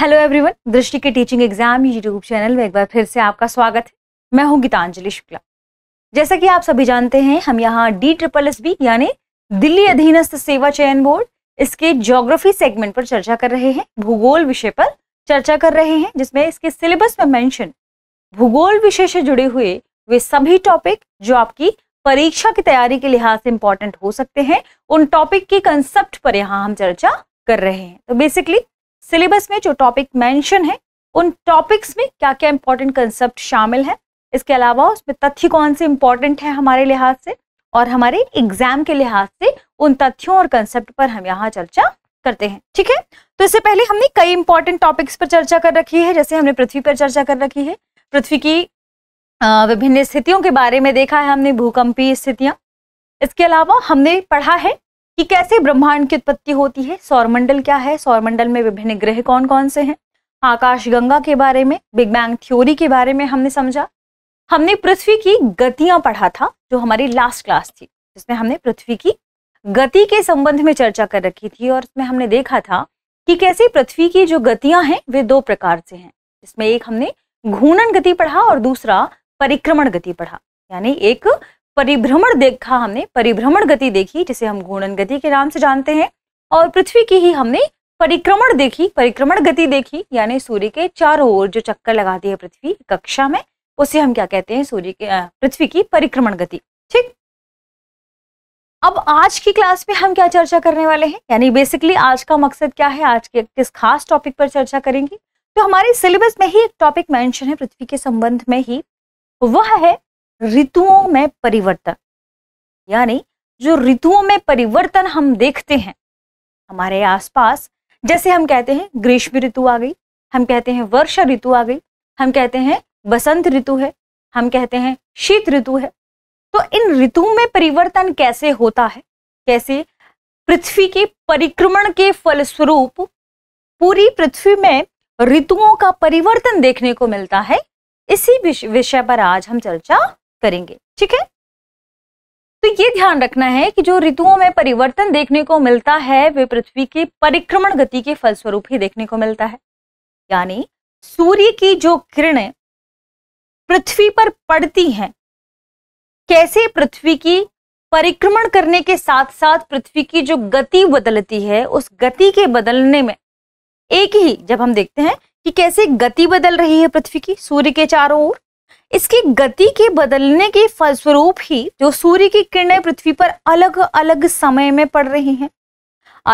hello everyone दृष्टि के teaching exam YouTube channel में एक बार फिर से आपका स्वागत है मैं हूं गीतांजलि शुक्ला जैसा कि आप सभी जानते हैं हम यहाँ डी ट्रिपल एस बी यानी दिल्ली अधीनस्थ सेवा चयन बोर्ड इसके ज्योग्राफी सेगमेंट पर चर्चा कर रहे हैं भूगोल विषय पर चर्चा कर रहे हैं जिसमें इसके सिलेबस में मैंशन भूगोल विषय से जुड़े हुए वे सभी टॉपिक जो आपकी परीक्षा की तैयारी के लिहाज से इंपॉर्टेंट हो सकते हैं उन टॉपिक के कंसेप्ट पर यहाँ हम चर्चा कर रहे हैं तो बेसिकली सिलेबस में जो टॉपिक मेंशन है उन टॉपिक्स में क्या क्या इंपॉर्टेंट कंसेप्ट शामिल है इसके अलावा उसमें तथ्य कौन से इंपॉर्टेंट है हमारे लिहाज से और हमारे एग्जाम के लिहाज से उन तथ्यों और कंसेप्ट पर हम यहाँ चर्चा करते हैं ठीक है तो इससे पहले हमने कई इंपॉर्टेंट टॉपिक्स पर चर्चा कर रखी है जैसे हमने पृथ्वी पर चर्चा कर रखी है पृथ्वी की विभिन्न स्थितियों के बारे में देखा है हमने भूकंपीय स्थितियां इसके अलावा हमने पढ़ा है कि कैसे ब्रह्मांड की उत्पत्ति होती है सौरमंडल क्या है सौरमंडल में विभिन्न ग्रह कौन कौन से हैं आकाश गंगा के बारे में बिग बैंग थ्योरी के बारे में हमने समझा हमने पृथ्वी की गतियां पढ़ा था जो हमारी लास्ट क्लास थी जिसमें हमने पृथ्वी की गति के संबंध में चर्चा कर रखी थी और उसमें हमने देखा था कि कैसे पृथ्वी की जो गतियां हैं वे दो प्रकार से हैं जिसमें एक हमने घूर्णन गति पढ़ा और दूसरा परिक्रमण गति पढ़ा यानी एक परिभ्रमण देखा हमने परिभ्रमण गति देखी जिसे हम घूर्णन गति के नाम से जानते हैं और पृथ्वी की ही हमने परिक्रमण देखी परिक्रमण गति देखी यानी सूर्य के चारों ओर जो चक्कर लगाती है पृथ्वी कक्षा में उसे हम क्या कहते हैं सूर्य के पृथ्वी की परिक्रमण गति ठीक अब आज की क्लास में हम क्या चर्चा करने वाले हैं यानी बेसिकली आज का मकसद क्या है आज के किस खास टॉपिक पर चर्चा करेंगे तो हमारे सिलेबस में ही एक टॉपिक मेंशन है पृथ्वी के संबंध में ही वह है ऋतुओं में परिवर्तन यानी जो ऋतुओं में परिवर्तन हम देखते हैं हमारे आसपास जैसे हम कहते हैं ग्रीष्म ऋतु आ गई हम कहते हैं वर्षा ऋतु आ गई हम कहते हैं बसंत ऋतु है हम कहते हैं शीत ऋतु है तो इन ऋतु में परिवर्तन कैसे होता है कैसे पृथ्वी के परिक्रमण के फलस्वरूप पूरी पृथ्वी में ऋतुओं का परिवर्तन देखने को मिलता है इसी विषय पर आज हम चर्चा करेंगे ठीक है तो ये ध्यान रखना है कि जो ऋतुओं में परिवर्तन देखने को मिलता है वे पृथ्वी की परिक्रमण गति के फलस्वरूप ही देखने को मिलता है यानी सूर्य की जो किरणें पृथ्वी पर पड़ती हैं कैसे पृथ्वी की परिक्रमण करने के साथ साथ पृथ्वी की जो गति बदलती है उस गति के बदलने में एक ही जब हम देखते हैं कि कैसे गति बदल रही है पृथ्वी की सूर्य के चारों ओर इसकी गति के बदलने के फलस्वरूप ही जो सूर्य की किरणें पृथ्वी पर अलग अलग समय में पड़ रही हैं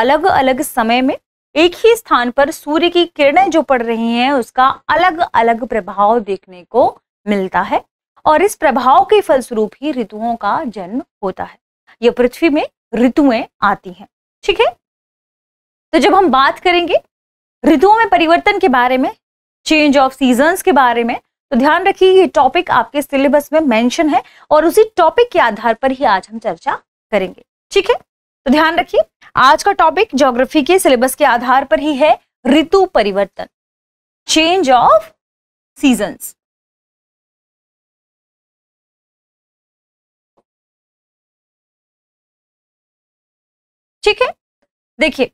अलग अलग समय में एक ही स्थान पर सूर्य की किरणें जो पड़ रही हैं उसका अलग अलग प्रभाव देखने को मिलता है और इस प्रभाव के फलस्वरूप ही ऋतुओं का जन्म होता है यह पृथ्वी में ऋतुएं आती हैं ठीक है तो जब हम बात करेंगे ऋतुओं में परिवर्तन के बारे में चेंज ऑफ सीजन्स के बारे में तो ध्यान रखिए ये टॉपिक आपके सिलेबस में मेंशन है और उसी टॉपिक के आधार पर ही आज हम चर्चा करेंगे ठीक है तो ध्यान रखिए आज का टॉपिक ज्योग्राफी के सिलेबस के आधार पर ही है ऋतु परिवर्तन चेंज ऑफ सीजन्स ठीक है देखिए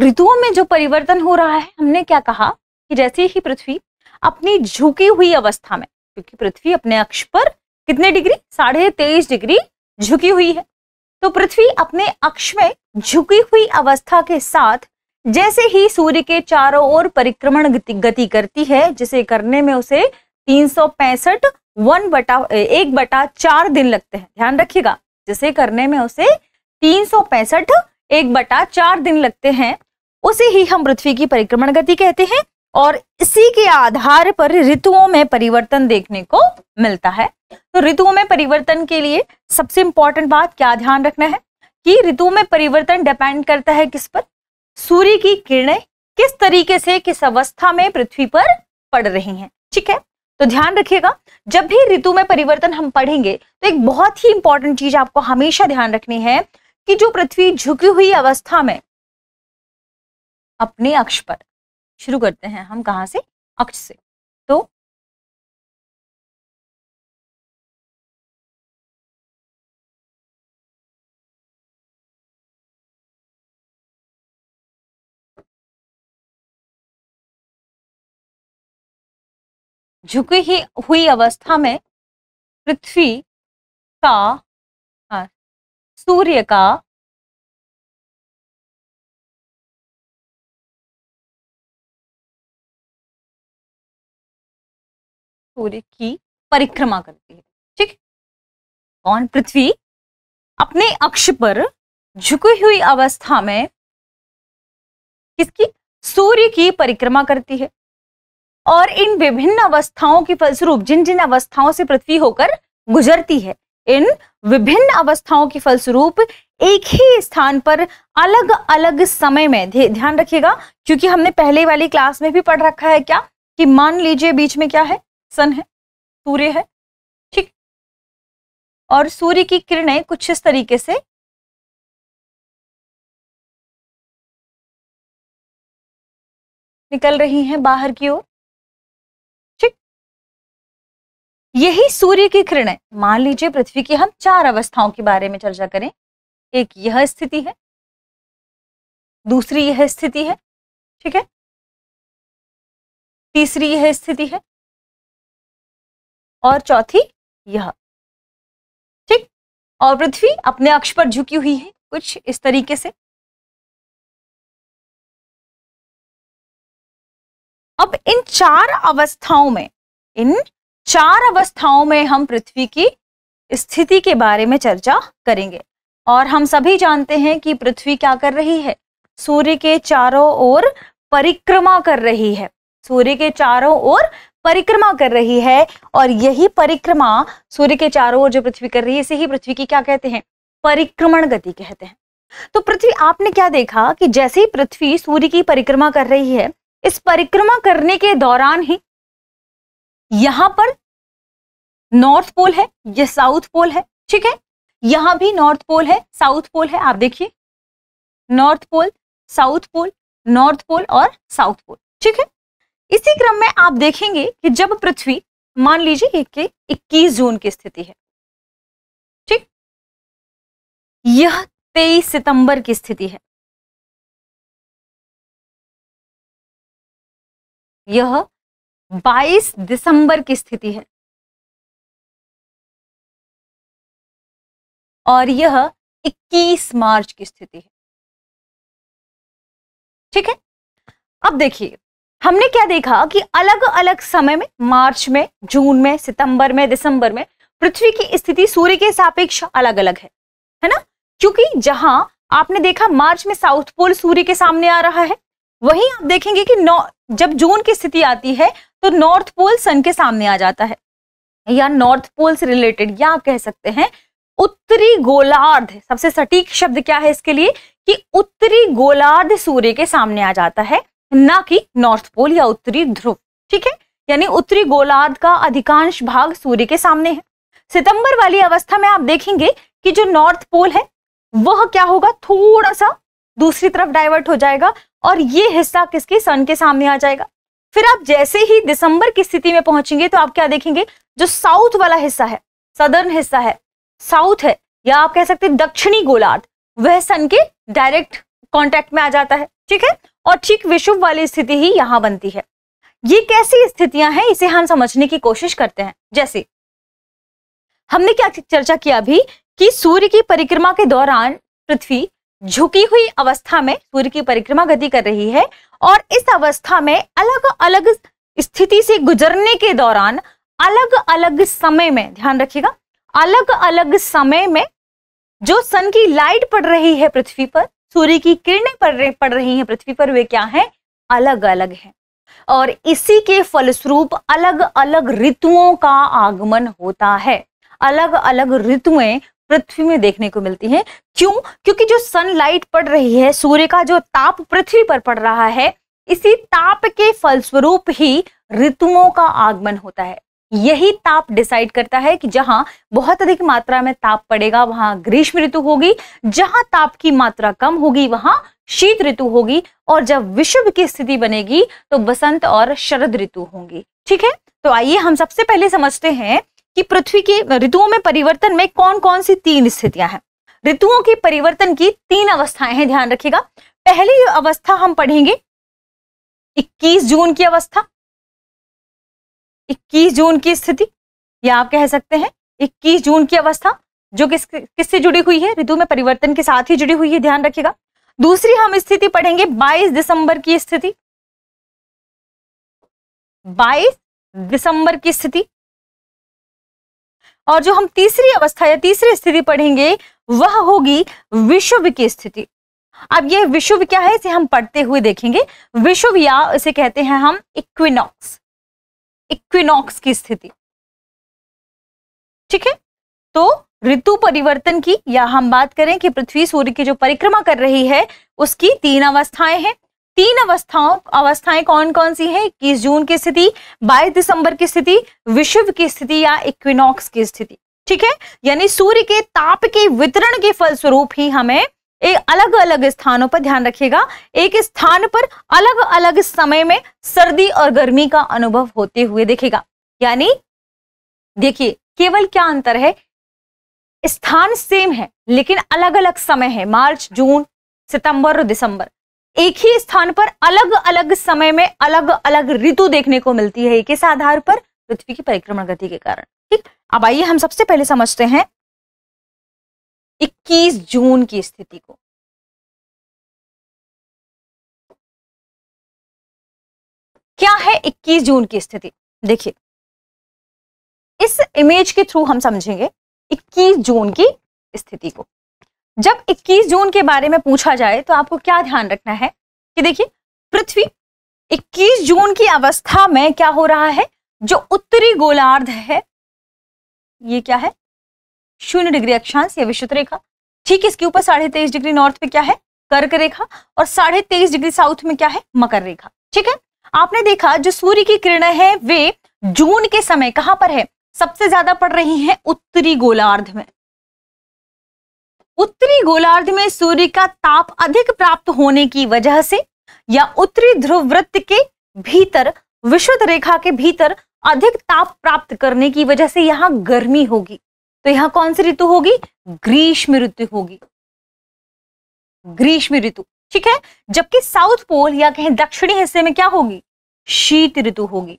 ऋतुओं में जो परिवर्तन हो रहा है हमने क्या कहा कि जैसे ही पृथ्वी अपनी झुकी हुई अवस्था में क्योंकि पृथ्वी अपने अक्ष पर कितने डिग्री साढ़े तेईस डिग्री झुकी हुई है तो पृथ्वी अपने अक्ष में झुकी हुई अवस्था के साथ जैसे ही सूर्य के चारों ओर परिक्रमण गति, गति करती है जिसे करने में उसे तीन सौ पैंसठ वन बटा एक बटा चार दिन लगते हैं ध्यान रखिएगा जिसे करने में उसे तीन सौ पैंसठ एक बटा चार दिन लगते हैं उसे ही हम पृथ्वी की परिक्रमण गति कहते हैं और इसी के आधार पर ऋतुओं में परिवर्तन देखने को मिलता है तो ऋतुओं में परिवर्तन के लिए सबसे इंपॉर्टेंट बात क्या ध्यान रखना है कि ऋतु में परिवर्तन डिपेंड करता है किस पर सूर्य की किरणें किस तरीके से किस अवस्था में पृथ्वी पर पड़ रही हैं ठीक है तो ध्यान रखिएगा जब भी ऋतु में परिवर्तन हम पढ़ेंगे तो एक बहुत ही इंपॉर्टेंट चीज आपको हमेशा ध्यान रखनी है कि जो पृथ्वी झुकी हुई अवस्था में अपने अक्ष पर शुरू करते हैं हम कहाँ से अक्ष से तो झुकी ही हुई अवस्था में पृथ्वी का हाँ, सूर्य का सूर्य की परिक्रमा करती है ठीक कौन पृथ्वी अपने अक्ष पर झुकी हुई अवस्था में किसकी सूर्य की परिक्रमा करती है और इन विभिन्न अवस्थाओं के फलस्वरूप जिन जिन अवस्थाओं से पृथ्वी होकर गुजरती है इन विभिन्न अवस्थाओं के फलस्वरूप एक ही स्थान पर अलग अलग समय में ध्यान रखिएगा क्योंकि हमने पहले वाली क्लास में भी पढ़ रखा है क्या कि मान लीजिए बीच में क्या है सन है सूर्य है ठीक और सूर्य की किरणें कुछ इस तरीके से निकल रही हैं बाहर की ओर ठीक यही सूर्य की किरणें मान लीजिए पृथ्वी की हम चार अवस्थाओं के बारे में चर्चा करें एक यह स्थिति है दूसरी यह स्थिति है ठीक है तीसरी यह स्थिति है और चौथी यह ठीक और पृथ्वी अपने अक्ष पर झुकी हुई है कुछ इस तरीके से अब इन चार अवस्थाओं में इन चार अवस्थाओं में हम पृथ्वी की स्थिति के बारे में चर्चा करेंगे और हम सभी जानते हैं कि पृथ्वी क्या कर रही है सूर्य के चारों ओर परिक्रमा कर रही है सूर्य के चारों ओर परिक्रमा कर रही है और यही परिक्रमा सूर्य के चारों ओर जो पृथ्वी कर रही है इसे ही पृथ्वी की क्या कहते हैं परिक्रमण गति कहते हैं तो पृथ्वी आपने क्या देखा कि जैसे ही पृथ्वी सूर्य की परिक्रमा कर रही है इस परिक्रमा करने के दौरान ही यहां पर नॉर्थ पोल है यह साउथ पोल है ठीक है यहां भी नॉर्थ पोल है साउथ पोल है आप देखिए North Pole South Pole North Pole और साउथ पोल ठीक है इसी क्रम में आप देखेंगे कि जब पृथ्वी मान लीजिए कि इक्कीस जून की स्थिति है ठीक यह 23 सितंबर की स्थिति है यह 22 दिसंबर की स्थिति है और यह 21 मार्च की स्थिति है ठीक है अब देखिए हमने क्या देखा कि अलग अलग समय में मार्च में जून में सितंबर में दिसंबर में पृथ्वी की स्थिति सूर्य के सापेक्ष अलग अलग है है ना क्योंकि जहां आपने देखा मार्च में साउथ पोल सूर्य के सामने आ रहा है वहीं आप देखेंगे कि नौ जब जून की स्थिति आती है तो नॉर्थ पोल सन के सामने आ जाता है या नॉर्थ पोल से रिलेटेड या आप कह सकते हैं उत्तरी गोलार्ध सबसे सटीक शब्द क्या है इसके लिए कि उत्तरी गोलार्ध सूर्य के सामने आ जाता है ना कि नॉर्थ पोल या उत्तरी ध्रुव ठीक है यानी उत्तरी गोलार्ध का अधिकांश भाग सूर्य के सामने है सितंबर वाली अवस्था में आप देखेंगे कि जो नॉर्थ पोल है वह क्या होगा थोड़ा सा दूसरी तरफ डाइवर्ट हो जाएगा और ये हिस्सा किसके सन के सामने आ जाएगा फिर आप जैसे ही दिसंबर की स्थिति में पहुंचेंगे तो आप क्या देखेंगे जो साउथ वाला हिस्सा है सदर्न हिस्सा है साउथ है या आप कह सकते हैं दक्षिणी गोलार्ध वह सन के डायरेक्ट कॉन्टेक्ट में आ जाता है ठीक है और ठीक विषुभ वाली स्थिति ही यहाँ बनती है ये कैसी स्थितियां हैं इसे हम समझने की कोशिश करते हैं जैसे हमने क्या चर्चा किया अभी कि सूर्य की परिक्रमा के दौरान पृथ्वी झुकी हुई अवस्था में सूर्य की परिक्रमा गति कर रही है और इस अवस्था में अलग अलग स्थिति से गुजरने के दौरान अलग अलग समय में ध्यान रखिएगा अलग अलग समय में जो सन की लाइट पड़ रही है पृथ्वी पर सूर्य की किरणें पड़ रही पड़ रही हैं पृथ्वी पर वे क्या है अलग अलग है और इसी के फलस्वरूप अलग अलग ऋतुओं का आगमन होता है अलग अलग ऋतुएं पृथ्वी में देखने को मिलती हैं क्यों क्योंकि जो सनलाइट पड़ रही है सूर्य का जो ताप पृथ्वी पर पड़ रहा है इसी ताप के फलस्वरूप ही ऋतुओं का आगमन होता है यही ताप डिसाइड करता है कि जहां बहुत अधिक मात्रा में ताप पड़ेगा वहां ग्रीष्म ऋतु होगी जहां ताप की मात्रा कम होगी वहां शीत ऋतु होगी और जब विषुभ की स्थिति बनेगी तो बसंत और शरद ऋतु होंगी ठीक है तो आइए हम सबसे पहले समझते हैं कि पृथ्वी की ऋतुओं में परिवर्तन में कौन कौन सी तीन स्थितियां हैं ऋतुओं के परिवर्तन की तीन अवस्थाएं हैं ध्यान रखिएगा पहली अवस्था हम पढ़ेंगे 21 जून की अवस्था इक्कीस जून की स्थिति या आप कह सकते हैं इक्कीस जून की अवस्था जो किस किससे जुड़ी हुई है ऋतु में परिवर्तन के साथ ही जुड़ी हुई है ध्यान रखिएगा दूसरी हम स्थिति पढ़ेंगे 22 दिसंबर की स्थिति 22 दिसंबर की स्थिति और जो हम तीसरी अवस्था या तीसरी स्थिति पढ़ेंगे वह होगी विश्व की स्थिति अब यह विश्व क्या है इसे हम पढ़ते हुए देखेंगे विश्व या इसे कहते हैं हम इक्विनॉक्स इक्विनॉक्स की स्थिति ठीक है तो ऋतु परिवर्तन की या हम बात करें कि पृथ्वी सूर्य की जो परिक्रमा कर रही है उसकी तीन अवस्थाएं हैं तीन अवस्थाओं अवस्थाएं कौन कौन सी हैं इक्कीस जून की स्थिति बाईस दिसंबर की स्थिति विषुव की स्थिति या इक्विनॉक्स की स्थिति ठीक है यानी सूर्य के ताप के वितरण के फलस्वरूप ही हमें एक अलग अलग स्थानों पर ध्यान रखिएगा एक स्थान पर अलग अलग समय में सर्दी और गर्मी का अनुभव होते हुए देखेगा यानी देखिए केवल क्या अंतर है स्थान सेम है लेकिन अलग अलग समय है मार्च जून सितंबर और दिसंबर एक ही स्थान पर अलग अलग समय में अलग अलग ऋतु देखने को मिलती है किस आधार पर पृथ्वी की परिक्रमण गति के कारण ठीक अब आइए हम सबसे पहले समझते हैं 21 जून की स्थिति को क्या है 21 जून की स्थिति देखिए इस इमेज के थ्रू हम समझेंगे 21 जून की स्थिति को जब 21 जून के बारे में पूछा जाए तो आपको क्या ध्यान रखना है कि देखिए पृथ्वी 21 जून की अवस्था में क्या हो रहा है जो उत्तरी गोलार्ध है ये क्या है शून्य डिग्री अक्षांश या विशुद्ध रेखा ठीक इसके ऊपर साढ़े तेईस डिग्री नॉर्थ में क्या है कर्क रेखा और साढ़े तेईस डिग्री साउथ में क्या है मकर रेखा ठीक है आपने देखा जो सूर्य की किरण है वे जून के समय कहां पर है सबसे ज्यादा पड़ रही है उत्तरी गोलार्ध में उत्तरी गोलार्ध में सूर्य का ताप अधिक प्राप्त होने की वजह से या उत्तरी ध्रुव वृत्त के भीतर विशुद्ध रेखा के भीतर अधिक ताप प्राप्त करने की वजह से यहां गर्मी होगी तो यहां कौन सी ऋतु होगी ग्रीष्म ऋतु होगी ग्रीष्म ऋतु ठीक है जबकि साउथ पोल या कहीं दक्षिणी हिस्से में क्या होगी शीत ऋतु होगी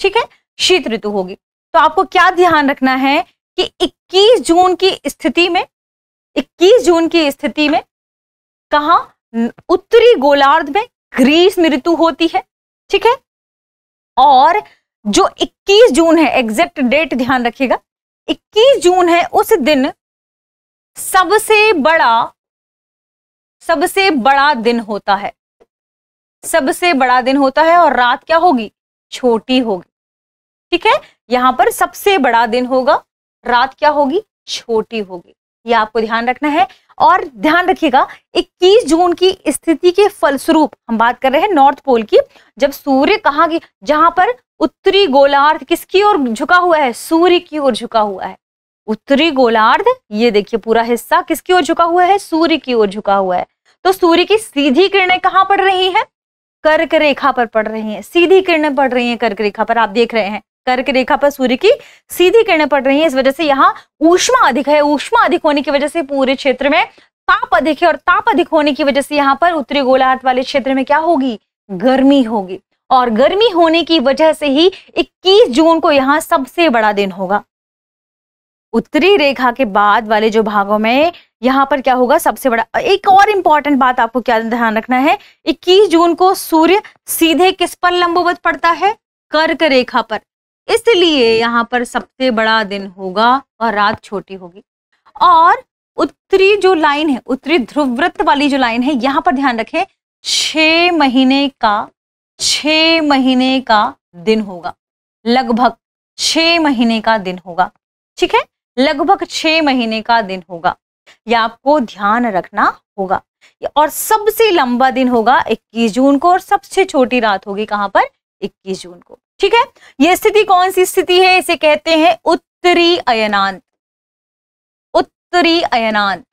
ठीक है शीत ऋतु होगी तो आपको क्या ध्यान रखना है कि 21 जून की स्थिति में 21 जून की स्थिति में कहा उत्तरी गोलार्ध में ग्रीष्म ऋतु होती है ठीक है और जो 21 जून है एग्जैक्ट डेट ध्यान रखिएगा 21 जून है उस दिन सबसे बड़ा सबसे बड़ा दिन होता है सबसे बड़ा दिन होता है और रात क्या होगी छोटी होगी ठीक है यहां पर सबसे बड़ा दिन होगा रात क्या होगी छोटी होगी ये आपको ध्यान रखना है और ध्यान रखिएगा 21 जून की स्थिति के फलस्वरूप हम बात कर रहे हैं नॉर्थ पोल की जब सूर्य कहाँ की जहां पर उत्तरी गोलार्ध किसकी ओर झुका हुआ है सूर्य की ओर झुका हुआ है उत्तरी गोलार्ध ये देखिए पूरा हिस्सा किसकी ओर झुका हुआ है सूर्य की ओर झुका हुआ है तो सूर्य की सीधी किरणें कहाँ पड़ रही हैं कर्क रेखा पर पड़ रही हैं सीधी किरणें पड़ रही हैं कर्क रेखा पर आप देख रहे हैं कर्क रेखा पर सूर्य की सीधी किरणें पड़ रही हैं इस वजह से यहाँ ऊष्मा अधिक है ऊष्मा अधिक होने की वजह से पूरे क्षेत्र में ताप अधिक है और ताप अधिक होने की वजह से यहाँ पर उत्तरी गोलार्ध वाले क्षेत्र में क्या होगी गर्मी होगी और गर्मी होने की वजह से ही 21 जून को यहाँ सबसे बड़ा दिन होगा उत्तरी रेखा के बाद वाले जो भागों में यहाँ पर क्या होगा सबसे बड़ा एक और इंपॉर्टेंट बात आपको क्या ध्यान रखना है 21 जून को सूर्य सीधे किस पर लंबोवत पड़ता है कर्क रेखा पर इसलिए यहाँ पर सबसे बड़ा दिन होगा और रात छोटी होगी और उत्तरी जो लाइन है उत्तरी वृत्त वाली जो लाइन है यहाँ पर ध्यान रखें छह महीने का छ महीने का दिन होगा लगभग छ महीने का दिन होगा ठीक है लगभग छ महीने का दिन होगा यह आपको ध्यान रखना होगा और सबसे लंबा दिन होगा 21 जून को और सबसे छोटी रात होगी कहां पर 21 जून को ठीक है यह स्थिति कौन सी स्थिति है इसे कहते हैं उत्तरी अयनांत उत्तरी अयनांत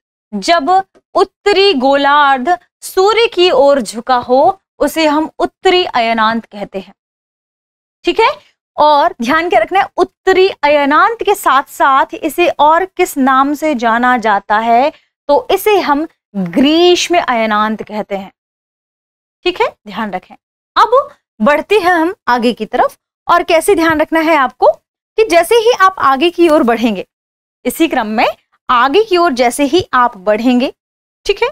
जब उत्तरी गोलार्ध सूर्य की ओर झुका हो उसे हम उत्तरी अयनांत कहते हैं ठीक है और ध्यान के रखना है उत्तरी अयनांत के साथ साथ इसे और किस नाम से जाना जाता है तो इसे हम ग्रीष्म अयनांत कहते हैं ठीक है ध्यान रखें अब बढ़ते हैं हम आगे की तरफ और कैसे ध्यान रखना है आपको कि जैसे ही आप आगे की ओर बढ़ेंगे इसी क्रम में आगे की ओर जैसे ही आप बढ़ेंगे ठीक है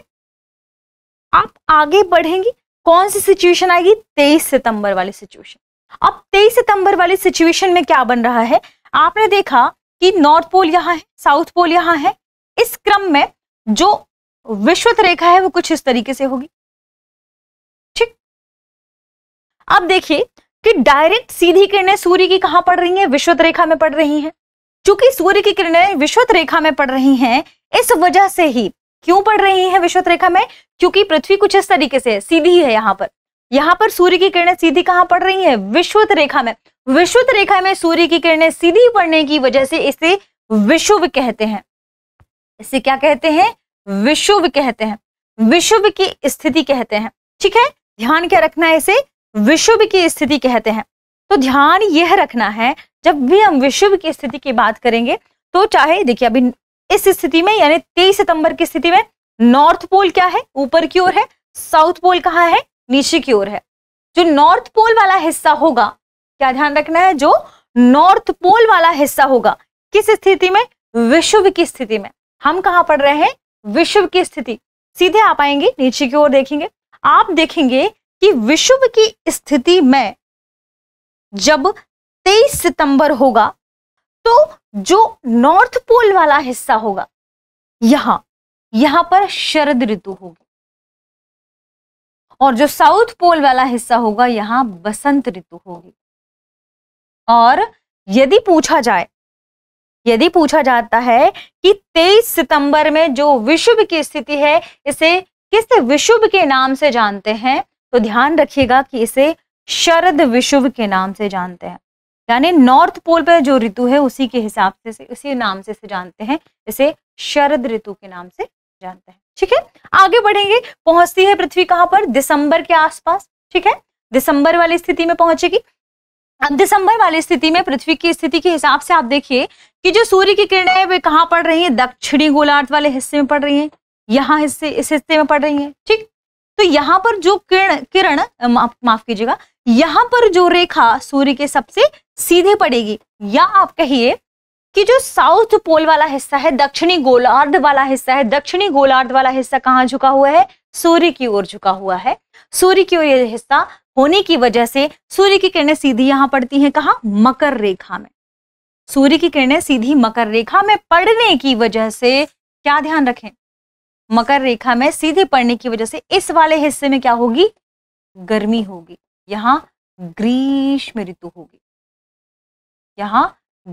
आप आगे बढ़ेंगे कौन सी सिचुएशन आएगी तेईस सितंबर वाली सिचुएशन अब तेईस सितंबर वाली सिचुएशन में क्या बन रहा है आपने देखा कि नॉर्थ पोल यहाँ है साउथ पोल यहाँ है इस क्रम में जो विश्वत रेखा है वो कुछ इस तरीके से होगी ठीक अब देखिए कि डायरेक्ट सीधी किरणें सूर्य की कहां पड़ रही हैं विश्वत रेखा में पड़ रही हैं चूंकि सूर्य की किरणें विश्वत रेखा में पड़ रही हैं इस वजह से ही क्यों पड़ रही है विश्वत रेखा में क्योंकि पृथ्वी कुछ इस तरीके से है सीधी है यहाँ पर यहाँ पर सूर्य की किरणें सीधी कहाँ पड़ रही है विश्वत रेखा में विश्वत रेखा में सूर्य की किरणें सीधी पड़ने की वजह से इसे विश्व कहते हैं इसे क्या कहते हैं विश्व कहते हैं विश्व की स्थिति कहते हैं ठीक है ध्यान क्या रखना है इसे विश्व की स्थिति कहते हैं तो ध्यान यह रखना है जब भी हम विश्व की स्थिति की बात करेंगे तो चाहे देखिए अभी इस स्थिति में यानी तेईस सितंबर की स्थिति में नॉर्थ पोल क्या है ऊपर की ओर है साउथ पोल कहाँ है नीचे की ओर है जो नॉर्थ पोल वाला हिस्सा होगा क्या ध्यान रखना है जो नॉर्थ पोल वाला हिस्सा होगा किस स्थिति में विश्व की स्थिति में हम कहाँ पढ़ रहे हैं विश्व की स्थिति सीधे आप आएंगे नीचे की ओर देखेंगे आप देखेंगे कि विश्व की स्थिति में जब 23 सितंबर होगा तो जो नॉर्थ पोल वाला हिस्सा होगा यहां यहां पर शरद ऋतु होगी और जो साउथ पोल वाला हिस्सा होगा यहां बसंत ऋतु होगी और यदि पूछा जाए यदि पूछा जाता है कि 23 सितंबर में जो विशुभ की स्थिति है इसे किस विशुभ के नाम से जानते हैं तो ध्यान रखिएगा कि इसे शरद विशुभ के नाम से जानते हैं यानी नॉर्थ पोल पर जो ऋतु है उसी के हिसाब से उसी नाम से इसे जानते हैं इसे शरद ऋतु के नाम से जानते हैं ठीक है आगे बढ़ेंगे पहुंचती है पृथ्वी कहां पर दिसंबर के आसपास ठीक है दिसंबर वाली स्थिति में पहुंचेगी अब दिसंबर वाली स्थिति में पृथ्वी की स्थिति के हिसाब से आप देखिए कि जो सूर्य की किरणें हैं वे कहाँ पड़ रही हैं दक्षिणी गोलार्ध वाले हिस्से में पड़ रही हैं यहाँ हिस्से इस हिस्से में पड़ रही हैं ठीक तो यहाँ पर जो किरण किरण माफ कीजिएगा यहाँ पर जो रेखा सूर्य के सबसे सीधे पड़ेगी या आप कहिए कि जो साउथ पोल वाला हिस्सा है दक्षिणी गोलार्ध वाला हिस्सा है दक्षिणी गोलार्ध वाला हिस्सा कहाँ झुका हुआ है सूर्य की ओर झुका हुआ है सूर्य की ओर यह हिस्सा होने की वजह से सूर्य की किरणें सीधी यहां पड़ती हैं कहा मकर रेखा में सूर्य की किरणें सीधी मकर रेखा में पड़ने की वजह से क्या ध्यान रखें मकर रेखा में सीधे पड़ने की वजह से इस वाले हिस्से में क्या होगी गर्मी होगी यहां ग्रीष्म ऋतु होगी यहाँ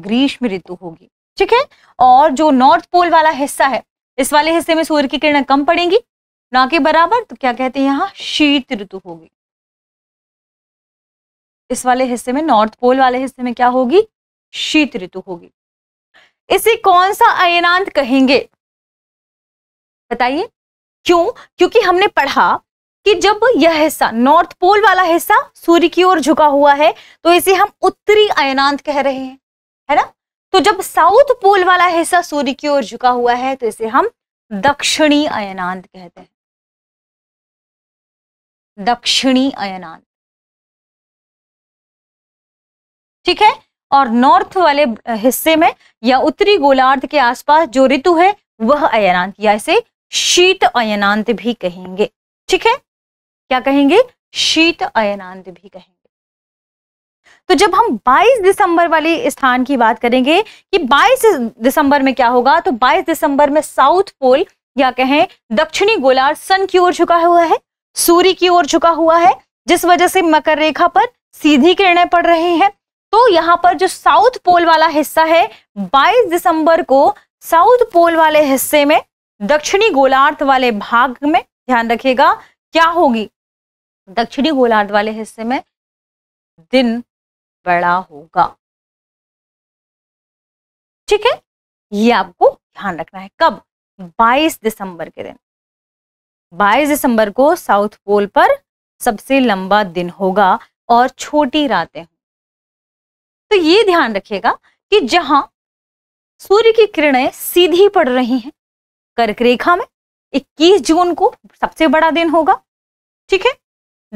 ग्रीष्म ऋतु होगी ठीक है और जो नॉर्थ पोल वाला हिस्सा है इस वाले हिस्से में सूर्य की किरणें कम पड़ेंगी ना के बराबर तो क्या कहते हैं यहाँ शीत ऋतु होगी इस वाले हिस्से में नॉर्थ पोल वाले हिस्से में क्या होगी शीत ऋतु होगी इसे कौन सा अयनांत कहेंगे बताइए क्यों क्योंकि हमने पढ़ा कि जब यह हिस्सा नॉर्थ पोल वाला हिस्सा सूर्य की ओर झुका हुआ है तो इसे हम उत्तरी अयनांत कह रहे हैं है ना तो जब साउथ पोल वाला हिस्सा सूर्य की ओर झुका हुआ है तो इसे हम दक्षिणी अयनांत कहते हैं दक्षिणी अयनांत ठीक है और नॉर्थ वाले हिस्से में या उत्तरी गोलार्ध के आसपास जो ऋतु है वह अयनांत या इसे शीत अयनांत भी कहेंगे ठीक है क्या कहेंगे शीत अयनांत भी कहेंगे तो जब हम 22 दिसंबर वाले स्थान की बात करेंगे कि 22 दिसंबर में क्या होगा तो 22 दिसंबर में साउथ पोल या कहें दक्षिणी गोलार्ध सन की ओर झुका हुआ है सूर्य की ओर झुका हुआ है जिस वजह से मकर रेखा पर सीधी किरणें पड़ रही हैं तो यहां पर जो साउथ पोल वाला हिस्सा है 22 दिसंबर को साउथ पोल वाले हिस्से में दक्षिणी गोलार्थ वाले भाग में ध्यान रखिएगा क्या होगी दक्षिणी गोलार्ध वाले हिस्से में दिन बड़ा होगा ठीक है ये आपको ध्यान रखना है कब 22 दिसंबर के दिन 22 दिसंबर को साउथ पोल पर सबसे लंबा दिन होगा और छोटी रातें तो ये ध्यान रखिएगा कि जहां सूर्य की किरणें सीधी पड़ रही हैं कर्क रेखा में 21 जून को सबसे बड़ा दिन होगा ठीक है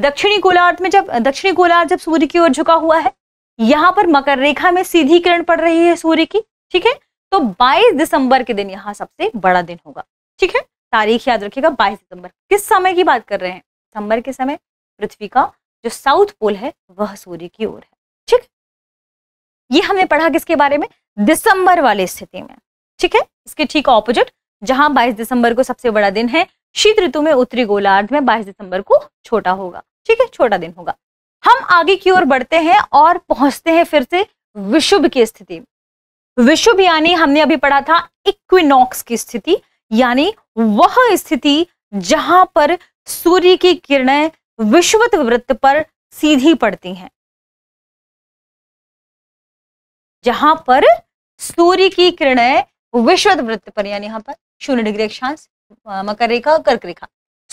दक्षिणी गोलार्ध में जब दक्षिणी गोलार्ध जब सूर्य की ओर झुका हुआ है यहाँ पर मकर रेखा में सीधी किरण पड़ रही है सूर्य की ठीक है तो 22 दिसंबर के दिन यहाँ सबसे बड़ा दिन होगा ठीक है तारीख याद रखिएगा 22 दिसंबर किस समय की बात कर रहे हैं दिसंबर के समय पृथ्वी का जो साउथ पोल है वह सूर्य की ओर है ठीक ये हमने पढ़ा किसके बारे में दिसंबर वाली स्थिति में ठीक है इसके ठीक ऑपोजिट जहां 22 दिसंबर को सबसे बड़ा दिन है शीत ऋतु में उत्तरी गोलार्ध में 22 दिसंबर को छोटा होगा ठीक है छोटा दिन होगा हम आगे की ओर बढ़ते हैं और पहुंचते हैं फिर से विशुभ की स्थिति विशुभ यानी हमने अभी पढ़ा था इक्विनॉक्स की स्थिति यानी वह स्थिति जहां पर सूर्य की किरणें विश्वत वृत्त पर सीधी पड़ती हैं जहां पर सूर्य की किरणें विश्वत वृत्त पर यानी यहां पर शून्य डिग्री अक्षांश मकर रेखा और कर्क रेखा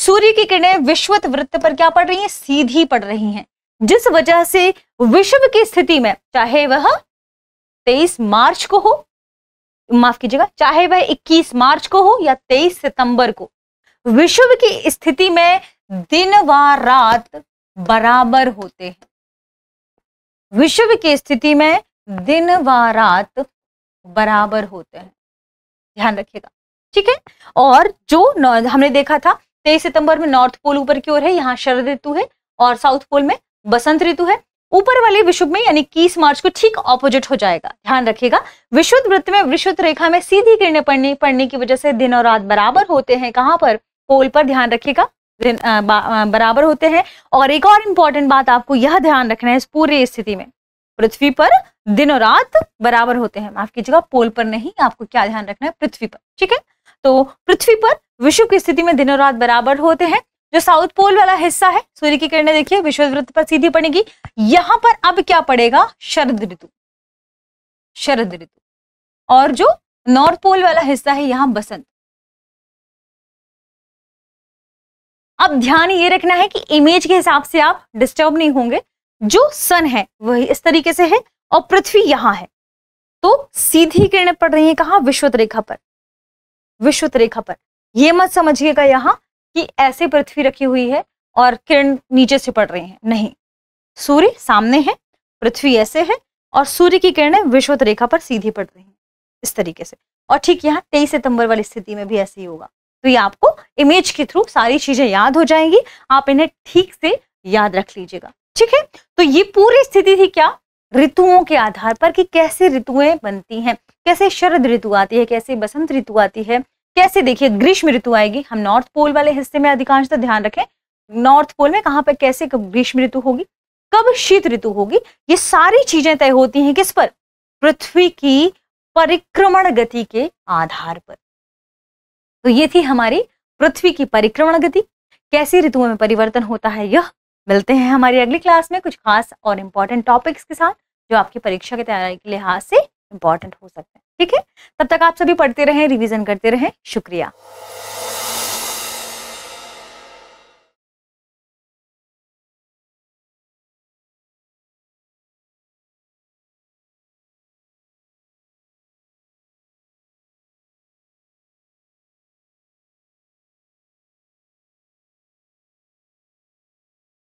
सूर्य की किरणें विश्वत वृत्त पर क्या पड़ रही हैं सीधी पड़ रही हैं जिस वजह से विश्व की स्थिति में चाहे वह तेईस मार्च को हो माफ कीजिएगा चाहे वह 21 मार्च को हो या 23 सितंबर को विश्व की स्थिति में दिन व रात बराबर होते हैं विश्व की स्थिति में दिन व रात बराबर होते हैं ध्यान रखिएगा ठीक है और जो हमने देखा था तेईस सितंबर में नॉर्थ पोल ऊपर की ओर है यहाँ शरद ऋतु है और साउथ पोल में बसंत ऋतु है ऊपर वाले विश्व में यानी इक्कीस मार्च को ठीक ऑपोजिट हो जाएगा ध्यान रखिएगा विशुद्ध वृत्त में विशुद्ध रेखा में सीधी किरणें पड़ने पड़ने की वजह से दिन और रात बराबर होते हैं कहाँ पर पोल पर ध्यान रखिएगा बराबर होते हैं और एक और इंपॉर्टेंट बात आपको यह ध्यान रखना है इस पूरी स्थिति में पृथ्वी पर दिन और रात बराबर होते हैं माफ कीजिएगा पोल पर नहीं आपको क्या ध्यान रखना है पृथ्वी पर ठीक है तो पृथ्वी पर विश्व की स्थिति में दिनों रात बराबर होते हैं जो साउथ पोल वाला हिस्सा है सूर्य की किरणें देखिए विश्व वृत्त पर सीधी पड़ेगी यहां पर अब क्या पड़ेगा शरद ऋतु शरद ऋतु और जो नॉर्थ पोल वाला हिस्सा है यहां बसंत अब ध्यान ये रखना है कि इमेज के हिसाब से आप डिस्टर्ब नहीं होंगे जो सन है वही इस तरीके से है और पृथ्वी यहां है तो सीधी किरणें पड़ रही है कहा विश्वत रेखा पर विश्वत रेखा पर ये मत समझिएगा यहाँ कि ऐसे पृथ्वी रखी हुई है और किरण नीचे से पड़ रही है नहीं सूर्य सामने है पृथ्वी ऐसे है और सूर्य की किरणें विश्वत रेखा पर सीधी पड़ रही हैं इस तरीके से और ठीक यहाँ तेईस सितंबर वाली स्थिति में भी ऐसे ही होगा तो ये आपको इमेज के थ्रू सारी चीजें याद हो जाएंगी आप इन्हें ठीक से याद रख लीजिएगा ठीक है तो ये पूरी स्थिति थी क्या ऋतुओं के आधार पर कि कैसे ऋतुएं बनती हैं कैसे शरद ऋतु आती है कैसे बसंत ऋतु आती है कैसे देखिए ग्रीष्म ऋतु आएगी हम नॉर्थ पोल वाले हिस्से में अधिकांशतः ध्यान रखें नॉर्थ पोल में कहाँ पर कैसे ग्रीष्म ऋतु होगी कब शीत ऋतु होगी ये सारी चीजें तय होती हैं किस पर पृथ्वी की परिक्रमण गति के आधार पर तो ये थी हमारी पृथ्वी की परिक्रमण गति कैसी ऋतुओं में परिवर्तन होता है यह मिलते हैं हमारी अगली क्लास में कुछ खास और इम्पॉर्टेंट टॉपिक्स के साथ जो आपकी परीक्षा की तैयारी के लिहाज से इम्पॉर्टेंट हो सकते हैं ठीक है तब तक आप सभी पढ़ते रहें रिविजन करते रहें शुक्रिया